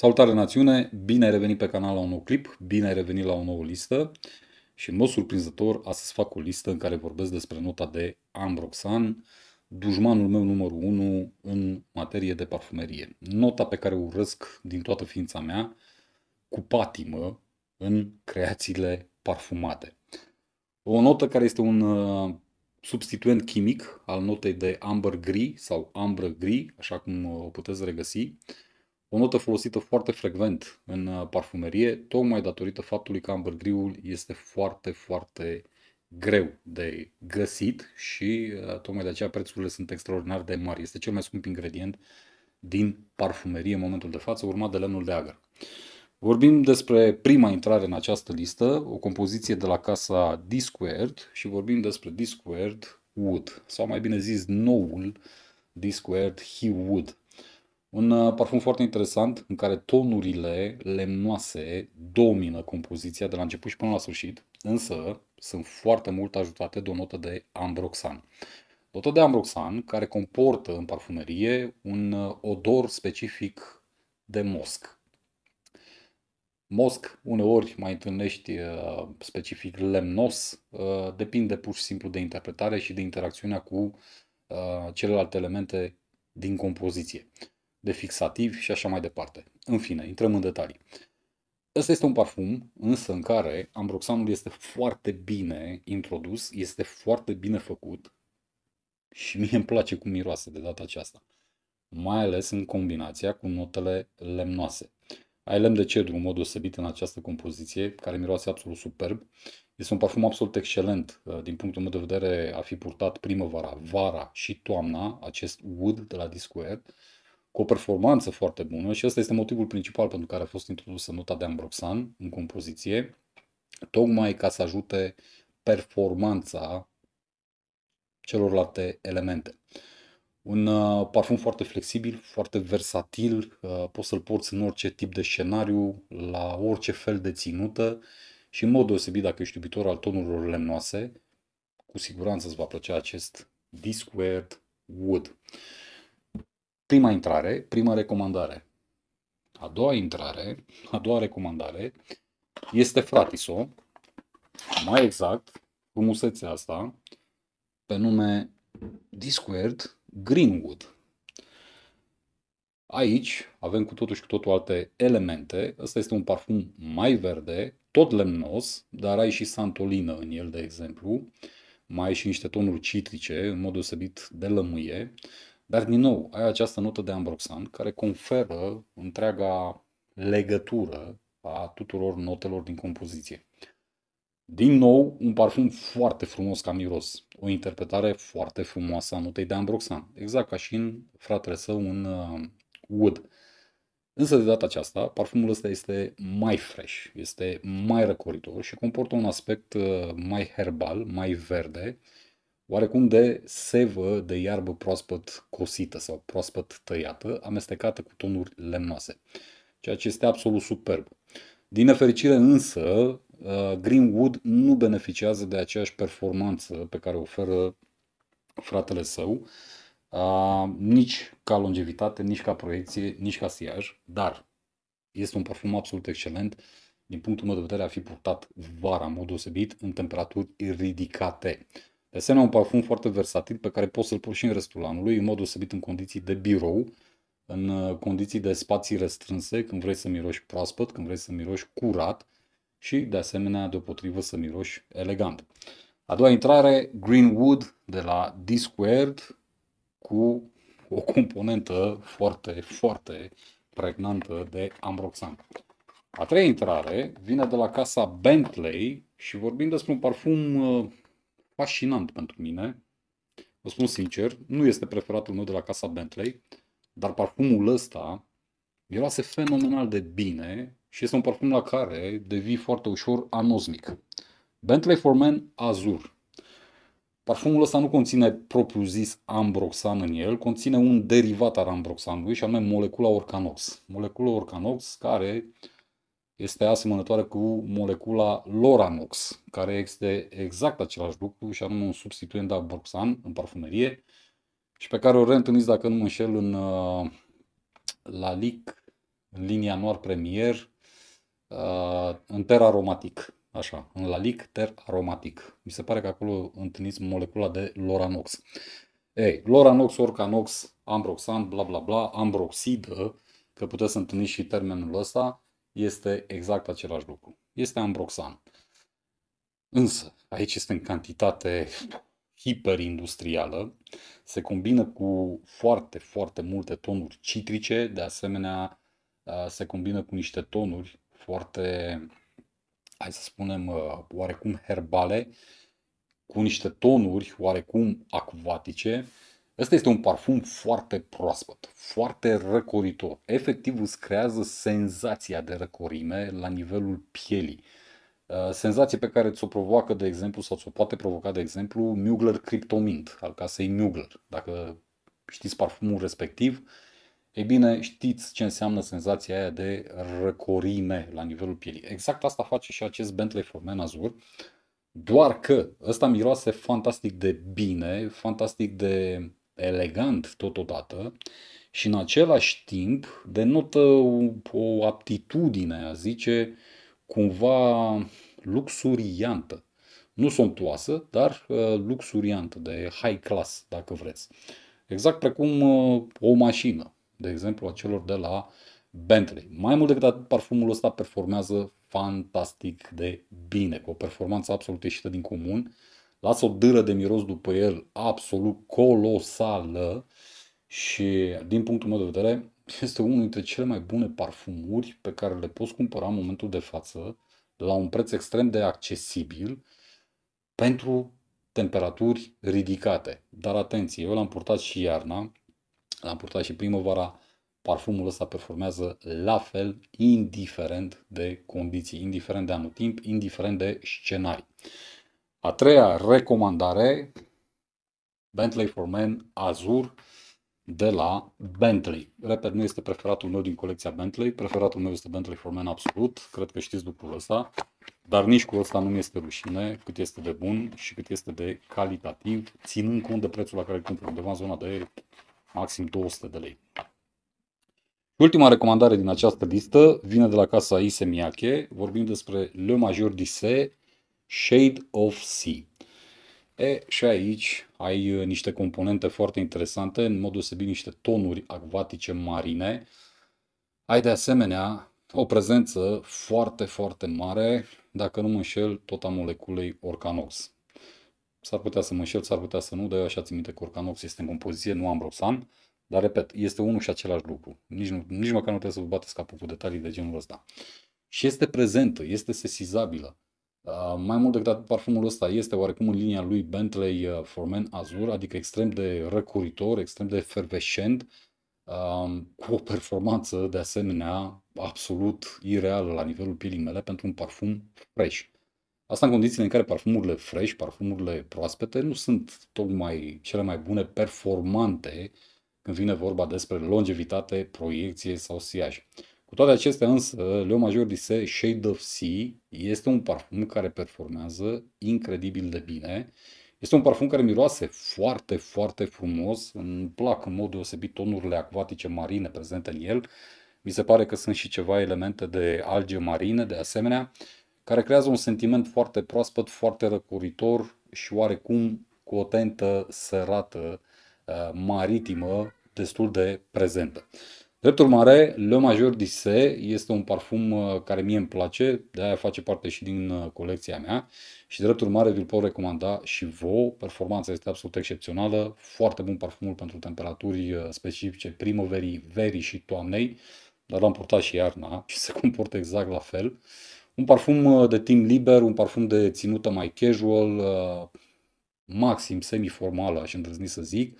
Salutare națiune, bine ai revenit pe canal la un nou clip, bine ai revenit la o nouă listă și în mod surprinzător astăzi fac o listă în care vorbesc despre nota de Ambroxan, dușmanul meu numărul 1 în materie de parfumerie. Nota pe care o urăsc din toată ființa mea, cu patimă, în creațiile parfumate. O notă care este un uh, substituent chimic al notei de amber Gris sau ambră Gris, așa cum uh, o puteți regăsi, o notă folosită foarte frecvent în uh, parfumerie, tocmai datorită faptului că ambergriul este foarte, foarte greu de găsit și uh, tocmai de aceea prețurile sunt extraordinar de mari. Este cel mai scump ingredient din parfumerie în momentul de față, urmat de lemnul de agar. Vorbim despre prima intrare în această listă, o compoziție de la casa Discord și vorbim despre Discord Wood, sau mai bine zis noul Discord He Wood. Un uh, parfum foarte interesant în care tonurile lemnoase domină compoziția de la început și până la sfârșit, însă sunt foarte mult ajutate de o notă de ambroxan. Notă de ambroxan care comportă în parfumerie un uh, odor specific de mosc. Mosc uneori mai întâlnești uh, specific lemnos, depinde pur și simplu de interpretare și de interacțiunea cu celelalte elemente din compoziție de fixativ și așa mai departe. În fine, intrăm în detalii. Ăsta este un parfum, însă în care ambroxanul este foarte bine introdus, este foarte bine făcut și mie îmi place cum miroase de data aceasta. Mai ales în combinația cu notele lemnoase. Ai lemn de cedru în mod deosebit în această compoziție, care miroase absolut superb. Este un parfum absolut excelent uh, din punctul meu de vedere a fi purtat primăvara, vara și toamna, acest wood de la Disco Air cu o performanță foarte bună și ăsta este motivul principal pentru care a fost introdusă nota de ambroxan în compoziție, tocmai ca să ajute performanța celorlalte elemente. Un uh, parfum foarte flexibil, foarte versatil, uh, poți să-l porți în orice tip de scenariu, la orice fel de ținută și în mod deosebit dacă ești iubitor al tonurilor lemnoase, cu siguranță îți va plăcea acest Discord Wood prima intrare, prima recomandare. A doua intrare, a doua recomandare, este Fratiso, mai exact, frumusețea asta, pe nume Discord Greenwood. Aici avem cu totul și cu totul alte elemente. Ăsta este un parfum mai verde, tot lemnos, dar ai și santolină în el, de exemplu. Mai ai și niște tonuri citrice, în mod deosebit de lămâie. Uh, dar, din nou, ai această notă de ambroxan care conferă întreaga legătură a tuturor notelor din compoziție. Din nou, un parfum foarte frumos ca miros. O interpretare foarte frumoasă a notei de ambroxan. Exact ca și în fratele său, în uh, Wood. Însă de data aceasta, parfumul ăsta este mai fresh, este mai răcoritor și comportă un aspect uh, mai herbal, mai verde oarecum de sevă de iarbă proaspăt cosită sau proaspăt tăiată, amestecată cu tonuri lemnoase, ceea ce este absolut superb. Din nefericire însă, uh, Greenwood nu beneficiază de aceeași performanță pe care o oferă fratele său, uh, nici ca longevitate, nici ca proiecție, nici ca siaj, dar este un parfum absolut excelent, din punctul meu de vedere a fi purtat vara în mod deosebit în temperaturi ridicate. Desenea un parfum foarte versatil pe care poți să-l pui și în restul anului, în modul săbit în condiții de birou, în uh, condiții de spații restrânse, când vrei să miroși proaspăt, când vrei să miroși curat și, de asemenea, deopotrivă să miroși elegant. A doua intrare, Greenwood de la d cu o componentă foarte, foarte pregnantă de ambroxan. A treia intrare vine de la casa Bentley și vorbim despre un parfum uh, fascinant pentru mine. Vă spun sincer, nu este preferatul meu de la casa Bentley, dar parfumul ăsta miroase fenomenal de bine și este un parfum la care devii foarte ușor anosmic. Bentley for Men Azur. Parfumul ăsta nu conține propriu zis ambroxan în el, conține un derivat al ambroxanului și anume molecula orcanox. Molecula orcanox care este asemănătoare cu molecula Loranox, care este exact același lucru și anume un substituent borxan în parfumerie și pe care o reîntâlniți, dacă nu mă înșel, în uh, la LIC, în linia Noir Premier, uh, în ter aromatic. Așa, în la ter aromatic. Mi se pare că acolo întâlniți molecula de Loranox. Ei, Loranox, Orcanox, Ambroxan, bla bla bla, Ambroxidă, că puteți să întâlniți și termenul ăsta, este exact același lucru. Este ambroxan. Însă, aici este în cantitate hiperindustrială, se combină cu foarte, foarte multe tonuri citrice, de asemenea se combină cu niște tonuri foarte, hai să spunem, oarecum herbale, cu niște tonuri oarecum acvatice, Ăsta este un parfum foarte proaspăt, foarte răcoritor. Efectiv îți creează senzația de răcorime la nivelul pielii. Uh, senzație pe care ți-o provoacă, de exemplu, sau ți-o poate provoca, de exemplu, Mugler Cryptomint, al casei Mugler. Dacă știți parfumul respectiv, ei bine, știți ce înseamnă senzația aia de răcorime la nivelul pielii. Exact asta face și acest Bentley Men Azur, doar că ăsta miroase fantastic de bine, fantastic de elegant totodată și în același timp denotă o aptitudine, a zice, cumva luxuriantă. Nu somptuoasă, dar uh, luxuriantă, de high class, dacă vreți. Exact precum uh, o mașină, de exemplu, a celor de la Bentley. Mai mult decât atât, parfumul ăsta performează fantastic de bine, cu o performanță absolut ieșită din comun lasă o dâră de miros după el absolut colosală și din punctul meu de vedere este unul dintre cele mai bune parfumuri pe care le poți cumpăra în momentul de față la un preț extrem de accesibil pentru temperaturi ridicate. Dar atenție, eu l-am purtat și iarna, l-am purtat și primăvara, parfumul ăsta performează la fel, indiferent de condiții, indiferent de anotimp, indiferent de scenarii. A treia recomandare, Bentley for Men Azur de la Bentley. Repet, nu este preferatul meu din colecția Bentley, preferatul meu este Bentley for Men absolut, cred că știți lucrul ăsta, dar nici cu ăsta nu mi este rușine cât este de bun și cât este de calitativ, ținând cont de prețul la care îl cumpăr, undeva în zona de maxim 200 de lei. Ultima recomandare din această listă vine de la casa Ise Miyake. Vorbim despre Le Major Disse Shade of Sea. E, și aici ai uh, niște componente foarte interesante, în mod deosebit niște tonuri acvatice marine. Ai de asemenea o prezență foarte, foarte mare, dacă nu mă înșel, tot a moleculei orcanox. S-ar putea să mă înșel, s-ar putea să nu, dar eu așa țin minte că orcanox este în compoziție, nu ambroxan, dar repet, este unul și același lucru. Nici, nu, nici măcar nu trebuie să vă bateți capul cu detalii de genul ăsta. Și este prezentă, este sesizabilă. Uh, mai mult decât atât, parfumul ăsta este oarecum în linia lui Bentley uh, for Men Azur, adică extrem de răcuritor, extrem de fervescent, um, cu o performanță de asemenea absolut ireală la nivelul pielii mele pentru un parfum fresh. Asta în condițiile în care parfumurile fresh, parfumurile proaspete nu sunt tocmai cele mai bune performante când vine vorba despre longevitate, proiecție sau siaj. Cu toate acestea însă, Leo Lise Shade of Sea este un parfum care performează incredibil de bine. Este un parfum care miroase foarte, foarte frumos. Îmi plac în mod deosebit tonurile acvatice marine prezente în el. Mi se pare că sunt și ceva elemente de alge marine, de asemenea, care creează un sentiment foarte proaspăt, foarte răcuritor și oarecum cu o tentă sărată uh, maritimă destul de prezentă. Drept urmare, Le Major Dissé este un parfum uh, care mie îmi place, de aia face parte și din uh, colecția mea și drept urmare vi-l pot recomanda și vouă. Performanța este absolut excepțională, foarte bun parfumul pentru temperaturi uh, specifice primăverii, verii și toamnei, dar l-am purtat și iarna și se comportă exact la fel. Un parfum de timp liber, un parfum de ținută mai casual, maxim semi-formală, aș îndrăzni să zic,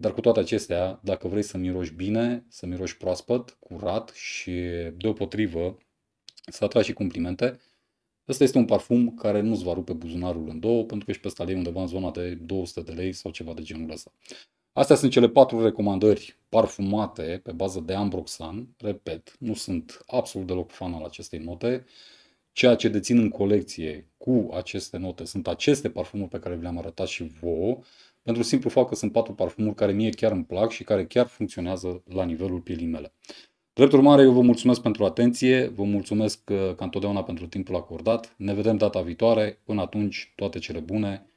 dar cu toate acestea, dacă vrei să miroși bine, să miroși proaspăt, curat și deopotrivă să atragi și complimente, Ăsta este un parfum care nu-ți va rupe buzunarul în două, pentru că și pe ăsta undeva în zona de 200 de lei sau ceva de genul ăsta. Astea sunt cele patru recomandări parfumate pe bază de ambroxan. Repet, nu sunt absolut deloc fan al acestei note. Ceea ce dețin în colecție cu aceste note sunt aceste parfumuri pe care vi le-am arătat și vouă pentru simplu fapt că sunt patru parfumuri care mie chiar îmi plac și care chiar funcționează la nivelul pielii mele. Drept urmare, eu vă mulțumesc pentru atenție, vă mulțumesc uh, ca întotdeauna pentru timpul acordat. Ne vedem data viitoare. Până atunci, toate cele bune.